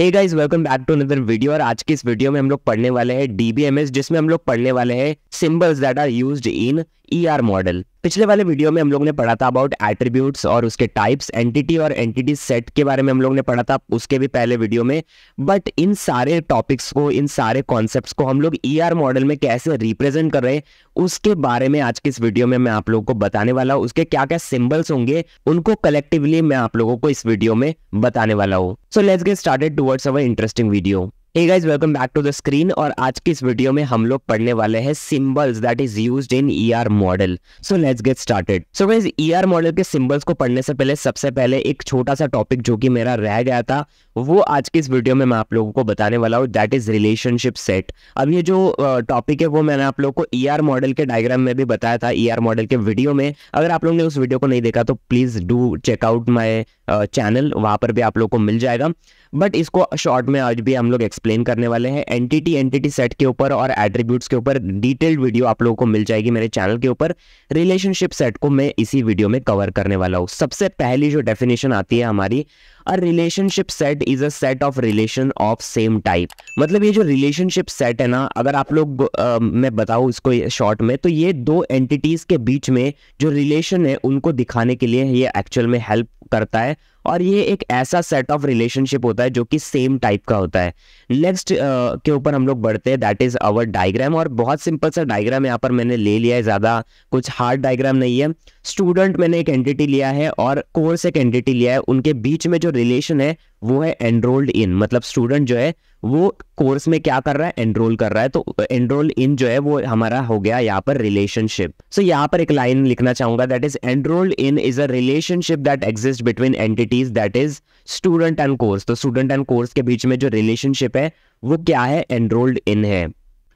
hey guys welcome back to another video और आज की इस वीडियो में हम लोग पढ़ने वाले हैं डीबीएमएस जिसमें हम लोग पढ़ने वाले हैं symbols that are used in E ER model पिछले वाले वीडियो में हम लोग ने पढ़ा था अबाउट एट्रीब्यूट्स और उसके टाइप्स एंटिटी और एंटिटी सेट के बारे में हम लोग ने पढ़ा था उसके भी पहले वीडियो में बट इन सारे टॉपिक्स को इन सारे कॉन्सेप्ट्स को हम लोग ई ER मॉडल में कैसे रिप्रेजेंट कर रहे हैं उसके बारे में आज के इस वीडियो में मैं आप लोगों को बताने वाला हूँ उसके क्या क्या सिम्बल्स होंगे उनको कलेक्टिवली मैं आप लोगों को इस वीडियो में बताने वाला हूँ so let's get started towards our interesting video hey guys welcome back to the screen और आज की इस वीडियो में हम लोग पढ़ने वाले हैं symbols that is used in ER model so let's get started so guys ER model के सिंबल्स को पढ़ने से पहले सबसे पहले एक छोटा सा टॉपिक जो कि मेरा रह गया था वो आज की इस वीडियो में मैं आप लोगों को बताने वाला हूँ दैट इज रिलेशनशिप सेट अब ये जो टॉपिक है वो मैंने आप लोग को ई e मॉडल के डायग्राम में भी बताया था ई e मॉडल के वीडियो में अगर आप लोगों ने उस वीडियो को नहीं देखा तो please do check out my channel वहां पर भी आप लोग को मिल जाएगा बट इसको शॉर्ट में आज भी हम लोग एक्सप्लेन करने वाले हैं एंटिटी एंटिटी सेट के ऊपर और एट्रीब्यूट्स के ऊपर डिटेल्ड वीडियो आप लोगों को मिल जाएगी मेरे चैनल के ऊपर रिलेशनशिप सेट को मैं इसी वीडियो में कवर करने वाला हूँ सबसे पहली जो डेफिनेशन आती है हमारी a relationship set is a set of relation of same type मतलब ये जो रिलेशनशिप सेट है ना अगर आप लोग मैं बताऊँ इसको शॉर्ट में तो ये दो एंटिटीज के बीच में जो रिलेशन है उनको दिखाने के लिए ये एक्चुअल में हेल्प करता है और ये एक ऐसा सेट ऑफ रिलेशनशिप होता है जो कि सेम टाइप का होता है नेक्स्ट uh, के ऊपर हम लोग बढ़ते हैं दैट इज़ आवर डायग्राम और बहुत सिंपल सा डायग्राम यहाँ पर मैंने ले लिया है ज़्यादा कुछ हार्ड डायग्राम नहीं है स्टूडेंट मैंने एक एंटिटी लिया है और कोर्स एक एंटिटी लिया है उनके बीच में जो रिलेशन है वो है एनरोल्ड इन मतलब स्टूडेंट जो है वो कोर्स में क्या कर रहा है एनरोल कर रहा है तो एनरोल इन जो है वो हमारा हो गया यहाँ पर रिलेशनशिप सो so, यहाँ पर एक लाइन लिखना चाहूंगा that is enrolled in is a relationship that exist between entities that is student and course तो स्टूडेंट एंड कोर्स के बीच में जो रिलेशनशिप है वो क्या है एनरोल्ड इन है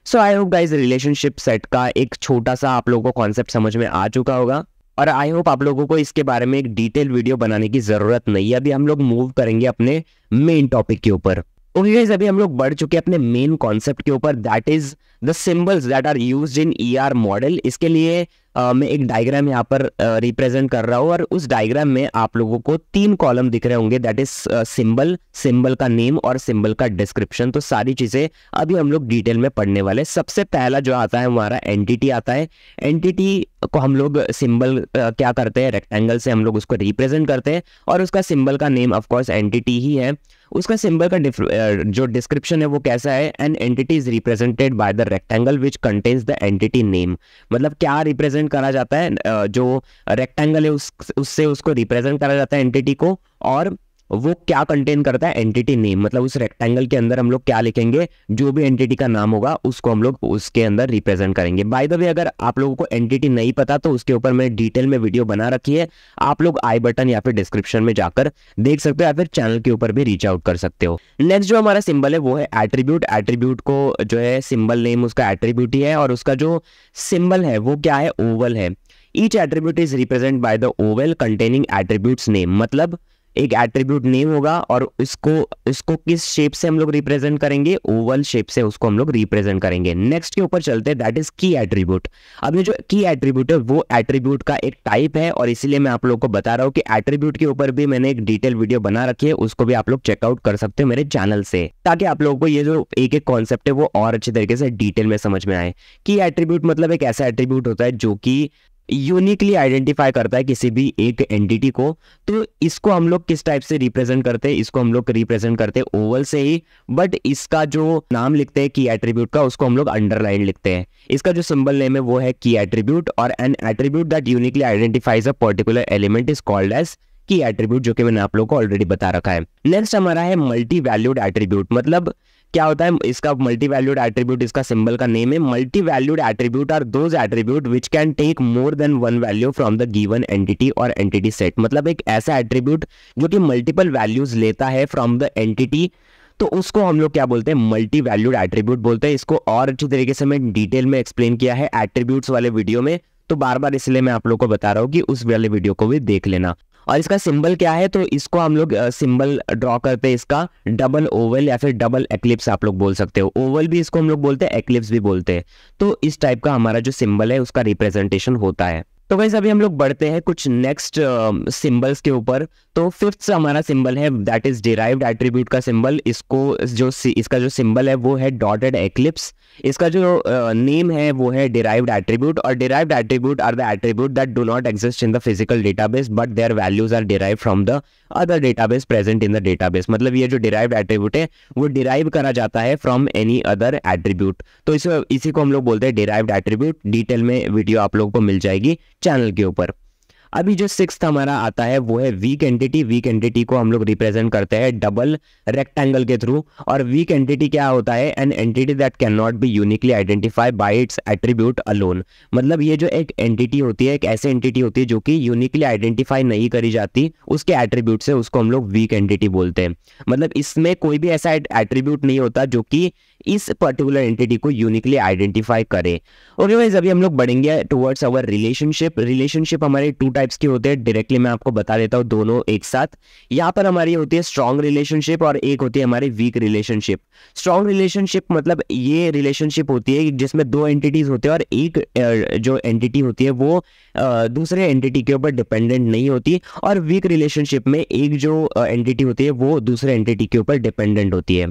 so I hope guys relationship set का एक छोटा सा आप लोगों को कॉन्सेप्ट समझ में आ चुका होगा और आई होप आप लोगों को इसके बारे में एक डिटेल वीडियो बनाने की ज़रूरत नहीं है अभी हम लोग मूव करेंगे अपने मेन टॉपिक के ऊपर ओके गाइज अभी हम लोग बढ़ चुके हैं अपने मेन कॉन्सेप्ट के ऊपर that is the symbols that are use in E R model इसके लिए आ, मैं एक डायग्राम यहाँ पर रिप्रेजेंट कर रहा हूँ और उस डायग्राम में आप लोगों को तीन कॉलम दिख रहे होंगे दैट इज सिंबल सिंबल का नेम और सिंबल का डिस्क्रिप्शन तो सारी चीज़ें अभी हम लोग डिटेल में पढ़ने वाले सबसे पहला जो आता है हमारा एंटिटी आता है एंटिटी को हम लोग सिंबल क्या करते हैं रेक्टेंगल से हम लोग उसको रिप्रेजेंट करते हैं और उसका सिंबल का नेम ऑफकोर्स एंटिटी ही है उसका सिंबल का जो डिस्क्रिप्शन है वो कैसा है an entity is represented by the rectangle which contains the entity name मतलब क्या रिप्रेजेंट करा जाता है जो रेक्टेंगल है उस उससे उसको रिप्रेजेंट करा जाता है एंटिटी को और वो क्या कंटेन करता है एंटिटी नेम मतलब उस रेक्टेंगल के अंदर हम लोग क्या लिखेंगे जो भी एंटिटी का नाम होगा उसको हम लोग उसके अंदर रिप्रेजेंट करेंगे बाय द वे अगर आप लोगों को एंटिटी नहीं पता तो उसके ऊपर मैं डिटेल में वीडियो बना रखी है आप लोग आई बटन या फिर डिस्क्रिप्शन में जाकर देख सकते हो या फिर चैनल के ऊपर भी रीच आउट कर सकते हो नेक्स्ट जो हमारा सिंबल है वो है एट्रीब्यूट एट्रीब्यूट को जो है सिंबल नेम उसका एट्रीब्यूट ही है और उसका जो सिंबल है वो क्या है ओवल है each attribute is represent by the oval containing attribute name मतलब एक एट्रीब्यूट नेम होगा और इसको इसको किस शेप से हम लोग रिप्रेजेंट करेंगे ओवल शेप से उसको हम लोग रिप्रेजेंट करेंगे नेक्स्ट के ऊपर चलते हैं दैट इज की एट्रीब्यूट अब ये जो की एट्रीब्यूट है वो एट्रीब्यूट का एक टाइप है और इसीलिए मैं आप लोग को बता रहा हूँ कि एट्रीब्यूट के ऊपर भी मैंने एक डिटेल वीडियो बना रखी है उसको भी आप लोग चेकआउट कर सकते हो मेरे चैनल से ताकि आप लोगों को ये जो एक एक कॉन्सेप्ट है वो और अच्छे तरीके से डिटेल में समझ में आए की एट्रीब्यूट मतलब एक ऐसा एट्रीब्यूट होता है जो कि यूनिकली आइडेंटिफाई करता है किसी भी एक एंटिटी को तो इसको हम लोग किस टाइप से रिप्रेजेंट करते हैं इसको हम लोग रिप्रेजेंट करते हैं ओवल से ही बट इसका जो नाम लिखते हैं की एट्रीब्यूट का उसको हम लोग अंडरलाइन लिखते हैं इसका जो सिंबल नेम है वो है की एट्रीब्यूट और an attribute that uniquely identifies a particular element is called as key attribute जो कि मैंने आप लोगों को ऑलरेडी बता रखा है नेक्स्ट हमारा है मल्टी वैल्यूड एट्रीब्यूट मतलब क्या होता है इसका मल्टी वैल्यूड एट्रीब्यूट इसका सिंबल का नेम है multi valued attribute are those attribute which can take more than one value from the given entity और एंटिटी सेट मतलब एक ऐसा एट्रीब्यूट जो कि मल्टीपल वैल्यूज लेता है फ्रॉम द एंटिटी तो उसको हम लोग क्या बोलते हैं मल्टी वैल्यूड एट्रीब्यूट बोलते हैं इसको और अच्छी तरीके से मैं डिटेल में एक्सप्लेन किया है एट्रीब्यूट्स वाले वीडियो में तो बार बार इसलिए मैं आप लोग को बता रहा हूँ कि उस वाले वीडियो को भी देख लेना और इसका सिंबल क्या है तो इसको हम लोग सिंबल ड्रॉ करते हैं इसका डबल ओवल या फिर डबल एक्लिप्स आप लोग बोल सकते हो ओवल भी इसको हम लोग बोलते हैं एक्लिप्स भी बोलते हैं तो इस टाइप का हमारा जो सिंबल है उसका रिप्रेजेंटेशन होता है तो वैसे अभी हम लोग बढ़ते हैं कुछ नेक्स्ट सिंबल्स uh, के ऊपर तो फिफ्थ हमारा सिंबल है दैट इज डिराइव्ड एट्रीब्यूट का सिंबल इसको जो इसका जो सिंबल है वो है डॉटेड एक्लिप्स इसका जो नेम uh, है वो है डिराइव्ड एट्रीब्यूट और derived attribute are the attribute that do not exist in the physical database but their values are derive from the other database present in the database मतलब ये जो derived attribute है वो derive करा जाता है from any other attribute तो इस, इसी को हम लोग बोलते हैं डिराइव्ड एट्रीब्यूट डिटेल में वीडियो आप लोग को मिल जाएगी चैनल के ऊपर अभी जो सिक्स हमारा आता है वो है वीक एंटिटी वीक एंटिटी को हम लोग रिप्रेजेंट करते हैं डबल रेक्टेंगल के थ्रू और वीक एंटिटी क्या होता है an entity that can not be uniquely identify by its attribute alone मतलब ये जो एक एंटिटी होती है एक ऐसी एंटिटी होती है जो कि यूनिकली आइडेंटिफाई नहीं करी जाती उसके एट्रीब्यूट से उसको हम लोग वीक एंटिटी बोलते हैं मतलब इसमें कोई भी ऐसा एट्रीब्यूट नहीं होता जो कि इस पर्टिकुलर एंटिटी को यूनिकली आइडेंटिफाई करें ओके वाइज अभी हम लोग बढ़ेंगे टुवर्ड्स अवर रिलेशनशिप रिलेशनशिप हमारे टू टाइप्स के होते हैं डायरेक्टली मैं आपको बता देता हूँ दोनों एक साथ यहाँ पर हमारी होती है स्ट्रॉन्ग रिलेशनशिप और एक होती है हमारी वीक रिलेशनशिप स्ट्रॉन्ग रिलेशनशिप मतलब ये रिलेशनशिप होती है जिसमें दो एंटिटीज होते हैं और एक जो एंटिटी होती है वो दूसरे एंटिटी के ऊपर डिपेंडेंट नहीं होती और वीक रिलेशनशिप में एक जो एंटिटी होती है वो दूसरे एंटिटी के ऊपर डिपेंडेंट होती है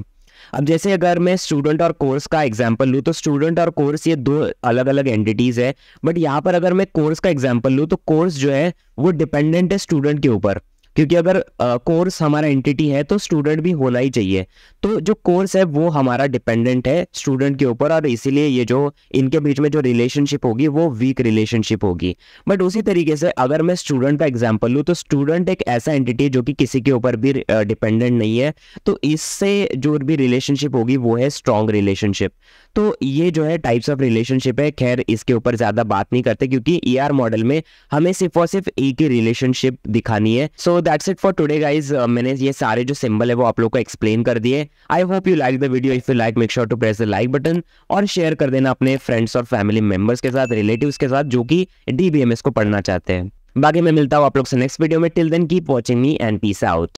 अब जैसे अगर मैं स्टूडेंट और कोर्स का एग्जाम्पल लूँ तो स्टूडेंट और कोर्स ये दो अलग अलग एंटिटीज़ है बट यहाँ पर अगर मैं कोर्स का एग्जाम्पल लूँ तो कोर्स जो है वो डिपेंडेंट है स्टूडेंट के ऊपर क्योंकि अगर कोर्स हमारा एंटिटी है तो स्टूडेंट भी होना ही चाहिए तो जो कोर्स है वो हमारा डिपेंडेंट है स्टूडेंट के ऊपर और इसीलिए ये जो इनके बीच में जो रिलेशनशिप होगी वो वीक रिलेशनशिप होगी बट उसी तरीके से अगर मैं स्टूडेंट का एग्जाम्पल लूँ तो स्टूडेंट एक ऐसा एंटिटी है जो कि किसी के ऊपर भी डिपेंडेंट नहीं है तो इससे जो भी रिलेशनशिप होगी वो है स्ट्रॉन्ग रिलेशनशिप तो ये जो है टाइप्स ऑफ रिलेशनशिप है खैर इसके ऊपर ज़्यादा बात नहीं करते क्योंकि ई e मॉडल में हमें सिर्फ और सिर्फ एक ही रिलेशनशिप दिखानी है so so that's it for today guys मैंने ये सारे जो सिंबल है वो आप लोग को एक्सप्लेन कर दिए I hope you like the video if you like make sure to press the like button और शेयर कर देना अपने फ्रेंड्स और फैमिली मेंबर्स के साथ रिलेटिव्स के साथ जो कि डी को पढ़ना चाहते हैं बाकी मैं मिलता हूँ आप लोग से नेक्स्ट वीडियो में till then keep watching me and peace out